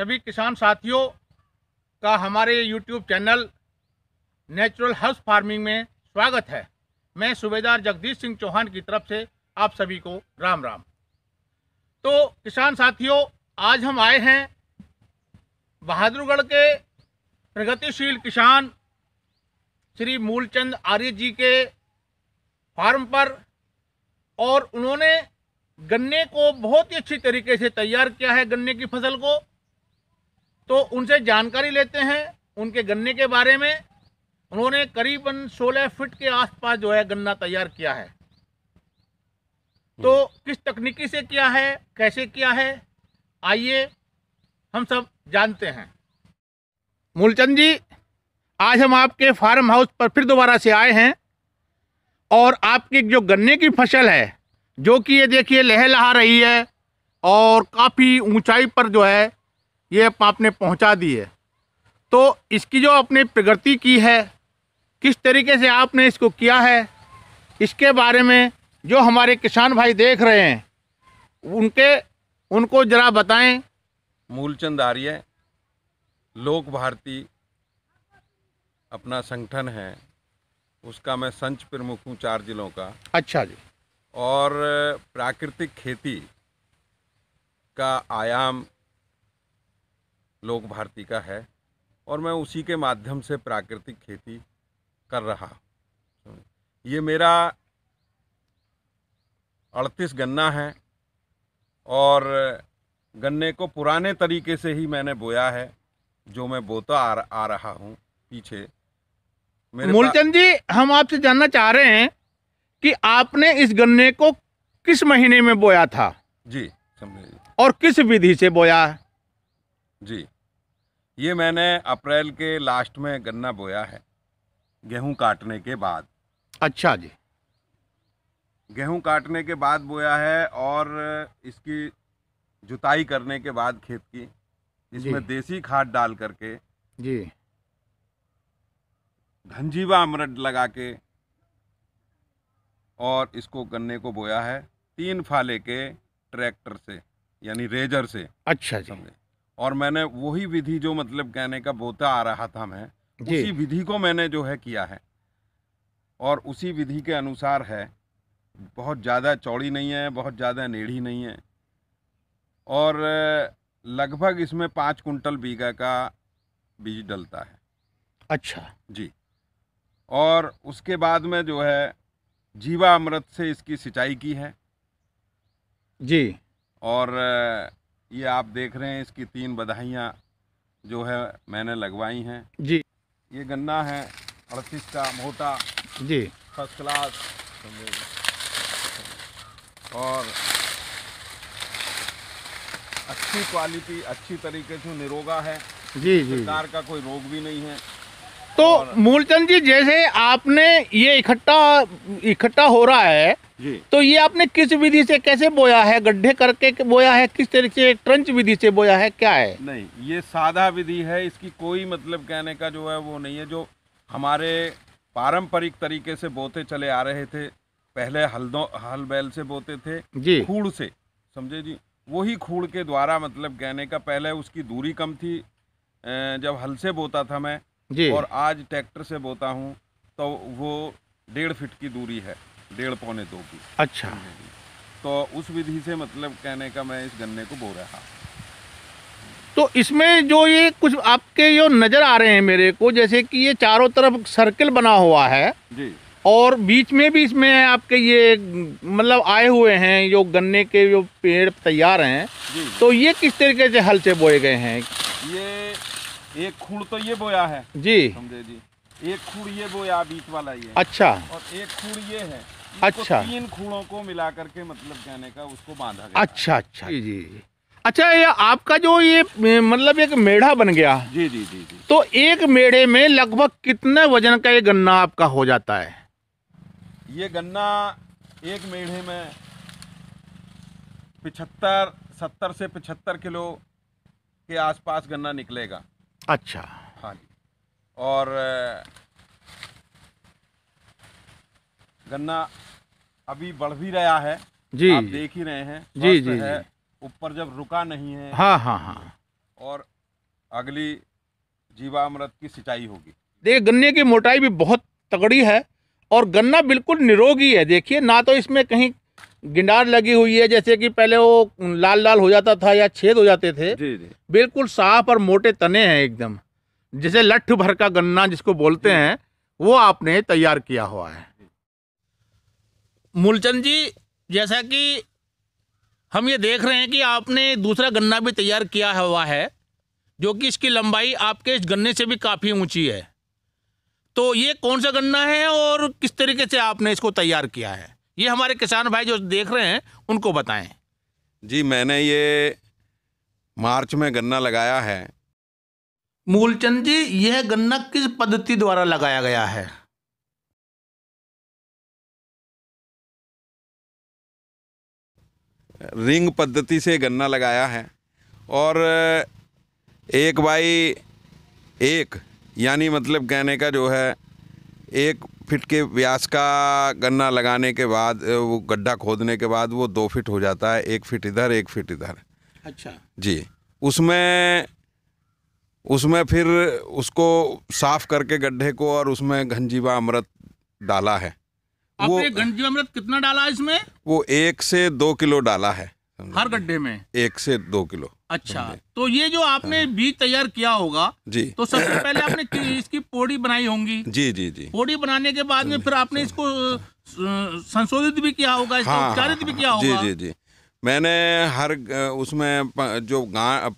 सभी किसान साथियों का हमारे YouTube channel natural house farming में स्वागत है मैं सूबेदार जगदीश सिंह चौहान की तरफ से आप सभी को राम राम तो किसान साथियों आज हम आए हैं बहादुरगढ़ के प्रगतिशील किसान श्री मूलचंद आर्य जी के फार्म पर और उन्होंने गन्ने को बहुत ही अच्छी तरीके से तैयार किया है गन्ने की फसल को तो उनसे जानकारी लेते हैं उनके गन्ने के बारे में उन्होंने करीबन 16 फीट के आसपास जो है गन्ना तैयार किया है तो हम्म। किस तकनीकी से किया है कैसे किया है आइए हम सब जानते हैं मूलचंद जी आज हम आपके फार्म हाउस पर फिर दोबारा से आए हैं और आपकी जो गन्ने की फसल है जो कि ये देखिए लहलहा रही है और काफ़ी ऊंचाई पर जो है ये आपने पहुंचा दी है तो इसकी जो आपने प्रगति की है किस तरीके से आपने इसको किया है इसके बारे में जो हमारे किसान भाई देख रहे हैं उनके उनको ज़रा बताएं मूलचंद आर्य लोक भारती अपना संगठन है उसका मैं संच प्रमुख हूँ चार जिलों का अच्छा जी और प्राकृतिक खेती का आयाम लोक भारती का है और मैं उसी के माध्यम से प्राकृतिक खेती कर रहा हूँ ये मेरा अड़तीस गन्ना है और गन्ने को पुराने तरीके से ही मैंने बोया है जो मैं बोता आ, आ रहा हूँ पीछे मूलचंद जी हम आपसे जानना चाह रहे हैं कि आपने इस गन्ने को किस महीने में बोया था जी समझे और किस विधि से बोया है जी ये मैंने अप्रैल के लास्ट में गन्ना बोया है गेहूं काटने के बाद अच्छा जी गेहूं काटने के बाद बोया है और इसकी जुताई करने के बाद खेत की इसमें देसी खाद डाल करके जी धनजीवा अमृत लगा के और इसको गन्ने को बोया है तीन फाले के ट्रैक्टर से यानी रेजर से अच्छा जी समझे और मैंने वही विधि जो मतलब कहने का बोता आ रहा था मैं उसी विधि को मैंने जो है किया है और उसी विधि के अनुसार है बहुत ज़्यादा चौड़ी नहीं है बहुत ज़्यादा नेढ़ी नहीं है और लगभग इसमें पाँच कुंटल बीघा का बीज डलता है अच्छा जी और उसके बाद में जो है जीवा अमृत से इसकी सिंचाई की है जी और ये आप देख रहे हैं इसकी तीन बधाइयाँ जो है मैंने लगवाई हैं जी ये गन्ना है अड़तीस का मोटा जी फर्स्ट क्लास और अच्छी क्वालिटी अच्छी तरीके से निरोगा है जी जी सरकार का कोई रोग भी नहीं है तो मूलचंद जी जैसे आपने ये इकट्ठा इकट्ठा हो रहा है जी तो ये आपने किस विधि से कैसे बोया है गड्ढे करके बोया है किस तरीके से ट्रंच विधि से बोया है क्या है नहीं ये सादा विधि है इसकी कोई मतलब कहने का जो है वो नहीं है जो हमारे पारंपरिक तरीके से बोते चले आ रहे थे पहले हल्दों हल बैल से बोते थे जी खूड़ से समझे जी वही खूड़ के द्वारा मतलब कहने का पहले उसकी दूरी कम थी जब हल से बोता था मैं जी और आज ट्रैक्टर से बोता हूँ तो वो डेढ़ फिट की दूरी है डेढ़ पौने दो की अच्छा तो उस विधि से मतलब कहने का मैं इस गन्ने को बो रहा हूँ तो इसमें जो ये कुछ आपके जो नज़र आ रहे हैं मेरे को जैसे कि ये चारों तरफ सर्किल बना हुआ है जी और बीच में भी इसमें आपके ये मतलब आए हुए हैं जो गन्ने के जो पेड़ तैयार हैं तो ये किस तरीके से हल से बोए गए हैं ये एक खूड़ तो ये बोया है जी समझे जी एक खूड़ ये बोया बीच वाला ये अच्छा और एक खूड़ ये है अच्छा तीन खूड़ों को मिला करके मतलब कहने का उसको बांधा गया अच्छा अच्छा जी जी अच्छा ये आपका जो ये मतलब एक मेढ़ा बन गया जी जी जी जी तो एक मेढ़े में लगभग कितने वजन का ये गन्ना आपका हो जाता है ये गन्ना एक मेढ़े में पिछहत्तर सत्तर से पिछहत्तर किलो के आसपास गन्ना निकलेगा अच्छा हाँ जी और गन्ना अभी बढ़ भी रहा है जी आप देख ही रहे हैं जी जी है ऊपर जब रुका नहीं है हाँ हाँ हाँ और अगली जीवामृत की सिंचाई होगी देखिए गन्ने की मोटाई भी बहुत तगड़ी है और गन्ना बिल्कुल निरोगी है देखिए ना तो इसमें कहीं गिंडार लगी हुई है जैसे कि पहले वो लाल लाल हो जाता था या छेद हो जाते थे जी जी बिल्कुल साफ और मोटे तने हैं एकदम जैसे लठ भर का गन्ना जिसको बोलते हैं वो आपने तैयार किया हुआ है मूलचंद जी जैसा कि हम ये देख रहे हैं कि आपने दूसरा गन्ना भी तैयार किया हुआ है जो कि इसकी लंबाई आपके इस गन्ने से भी काफ़ी ऊंची है तो ये कौन सा गन्ना है और किस तरीके से आपने इसको तैयार किया है ये हमारे किसान भाई जो देख रहे हैं उनको बताएं जी मैंने ये मार्च में गन्ना लगाया है मूलचंद जी यह गन्ना किस पद्धति द्वारा लगाया गया है रिंग पद्धति से गन्ना लगाया है और एक बाई एक यानी मतलब कहने का जो है एक फिट के व्यास का गन्ना लगाने के बाद वो गड्ढा खोदने के बाद वो दो फिट हो जाता है एक फिट इधर एक फिट इधर अच्छा जी उसमें उसमें फिर उसको साफ करके गड्ढे को और उसमें घनजीवा अमृत डाला है वो घनजीवा अमृत कितना डाला है इसमें वो एक से दो किलो डाला है हर गड्ढे में एक से दो किलो अच्छा तो ये जो आपने हाँ। बीज तैयार किया होगा जी तो सबसे पहले आपने इसकी पोड़ी बनाई होंगी जी जी जी पोड़ी बनाने के बाद में फिर आपने इसको संशोधित भी किया होगा इसको हाँ, उपचारित हाँ, भी हाँ। किया होगा जी जी जी मैंने हर उसमें जो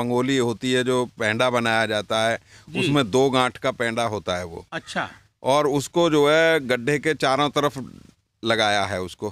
पंगोली होती है जो पेंडा बनाया जाता है उसमें दो गांठ का पेंडा होता है वो अच्छा और उसको जो है गड्ढे के चारों तरफ लगाया है उसको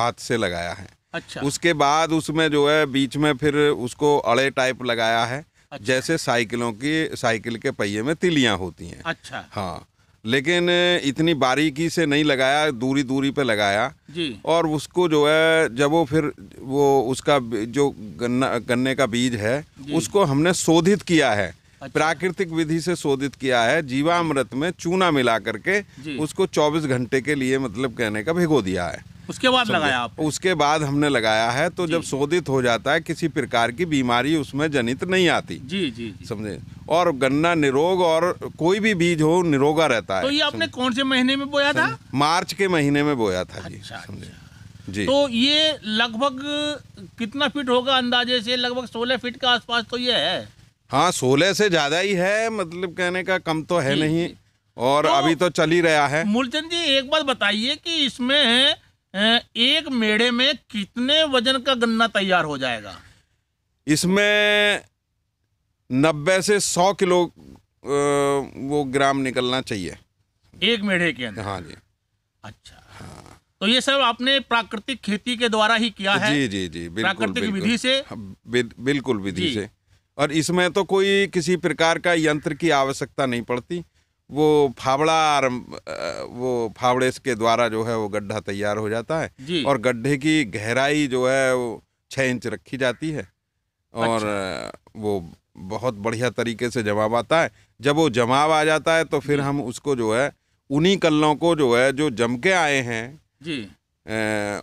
हाथ से लगाया है अच्छा उसके बाद उसमें जो है बीच में फिर उसको अड़े टाइप लगाया है अच्छा। जैसे साइकिलों की साइकिल के पहिए में तिलियां होती हैं अच्छा हाँ लेकिन इतनी बारीकी से नहीं लगाया दूरी दूरी पे लगाया जी और उसको जो है जब वो फिर वो उसका जो गन्ना गन्ने का बीज है उसको हमने शोधित किया है अच्छा। प्राकृतिक विधि से शोधित किया है जीवामृत में चूना मिला करके उसको 24 घंटे के लिए मतलब कहने का भिगो दिया है उसके बाद लगाया आप उसके बाद हमने लगाया है तो जब शोधित हो जाता है किसी प्रकार की बीमारी उसमें जनित नहीं आती जी जी, जी। समझे और गन्ना निरोग और कोई भी बीज हो निरोगा रहता है तो ये आपने कौन से महीने में बोया था मार्च के महीने में बोया था जी अच्छा, समझे अच्छा। जी तो ये लगभग कितना फीट होगा अंदाजे से लगभग सोलह फीट के आसपास तो ये है हाँ सोलह से ज्यादा ही है मतलब कहने का कम तो है नहीं और तो अभी तो चल ही रहा है मूलचंद जी एक बात बताइए कि इसमें एक मेड़े में कितने वजन का गन्ना तैयार हो जाएगा इसमें नब्बे से सौ किलो वो ग्राम निकलना चाहिए एक मेढ़े के अंदर हाँ जी अच्छा हाँ। तो ये सब आपने प्राकृतिक खेती के द्वारा ही किया है जी जी जी बिल्कुल, प्राकृतिक विधि से हाँ, बिल्कुल विधि से और इसमें तो कोई किसी प्रकार का यंत्र की आवश्यकता नहीं पड़ती वो फावड़ा वो फावड़े के द्वारा जो है वो गड्ढा तैयार हो जाता है और गड्ढे की गहराई जो है वो छः इंच रखी जाती है और अच्छा। वो बहुत बढ़िया तरीके से जमाव आता है जब वो जमाव आ जाता है तो फिर हम उसको जो है उन्हीं कल्लों को जो है जो जम के आए हैं जी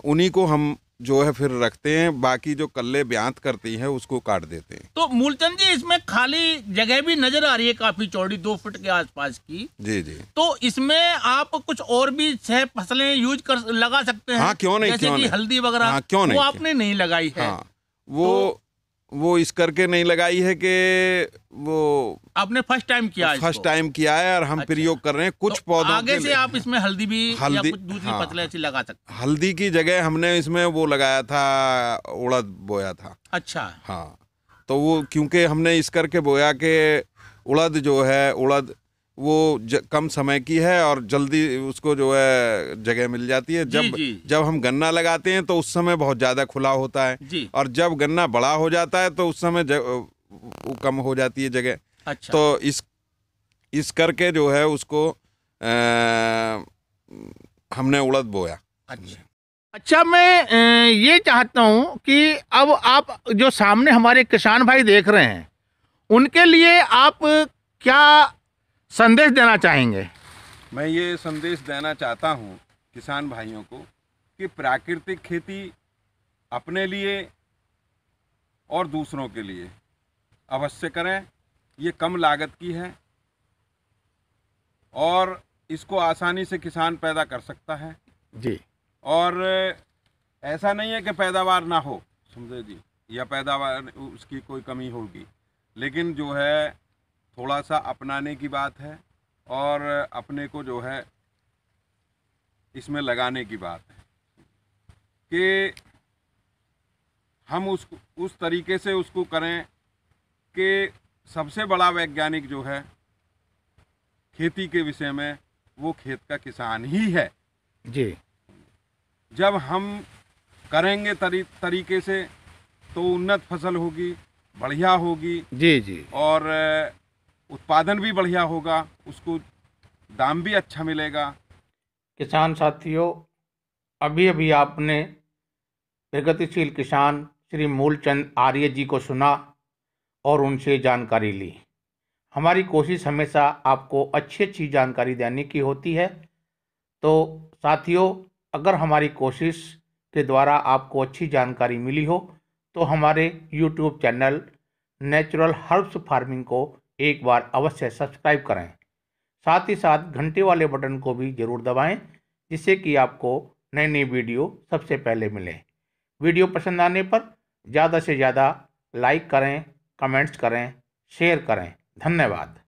उन्हीं को हम जो है फिर रखते हैं बाकी जो कल्ले ब्यांत करती हैं उसको काट देते हैं तो मूलचंद जी इसमें खाली जगह भी नजर आ रही है काफी चौड़ी दो फुट के आसपास की जी जी तो इसमें आप कुछ और भी छह फसलें यूज कर लगा सकते हैं हाँ, क्यों नहीं जैसे क्यों नहीं हल्दी वगैरह हाँ, क्यों नहीं वो आपने नहीं लगाई है हाँ, वो तो, वो इस करके नहीं लगाई है कि वो आपने फर्स्ट टाइम किया है फर्स्ट टाइम किया है और हम अच्छा। प्रयोग कर रहे हैं कुछ तो पौधों आगे से आप इसमें हल्दी भी हल्दी या कुछ दूसरी हाँ, पतले ऐसी लगा सकते हल्दी की जगह हमने इसमें वो लगाया था उड़द बोया था अच्छा हाँ तो वो क्योंकि हमने इस करके बोया के उड़द जो है उड़द वो कम समय की है और जल्दी उसको जो है जगह मिल जाती है जब जी, जी। जब हम गन्ना लगाते हैं तो उस समय बहुत ज़्यादा खुला होता है और जब गन्ना बड़ा हो जाता है तो उस समय जग, कम हो जाती है जगह अच्छा। तो इस इस करके जो है उसको आ, हमने उड़द बोया अच्छा अच्छा मैं ये चाहता हूँ कि अब आप जो सामने हमारे किसान भाई देख रहे हैं उनके लिए आप क्या संदेश देना चाहेंगे मैं ये संदेश देना चाहता हूँ किसान भाइयों को कि प्राकृतिक खेती अपने लिए और दूसरों के लिए अवश्य करें ये कम लागत की है और इसको आसानी से किसान पैदा कर सकता है जी और ऐसा नहीं है कि पैदावार ना हो समझे जी या पैदावार उसकी कोई कमी होगी लेकिन जो है थोड़ा सा अपनाने की बात है और अपने को जो है इसमें लगाने की बात है कि हम उस उस तरीके से उसको करें कि सबसे बड़ा वैज्ञानिक जो है खेती के विषय में वो खेत का किसान ही है जी जब हम करेंगे तरी, तरीके से तो उन्नत फसल होगी बढ़िया होगी जी जी और उत्पादन भी बढ़िया होगा उसको दाम भी अच्छा मिलेगा किसान साथियों अभी अभी आपने प्रगतिशील किसान श्री मूलचंद आर्य जी को सुना और उनसे जानकारी ली हमारी कोशिश हमेशा आपको अच्छी अच्छी जानकारी देने की होती है तो साथियों अगर हमारी कोशिश के द्वारा आपको अच्छी जानकारी मिली हो तो हमारे YouTube channel natural herbs farming को एक बार अवश्य सब्सक्राइब करें साथ ही साथ घंटे वाले बटन को भी ज़रूर दबाएं जिससे कि आपको नई नई वीडियो सबसे पहले मिले वीडियो पसंद आने पर ज़्यादा से ज़्यादा लाइक करें कमेंट्स करें शेयर करें धन्यवाद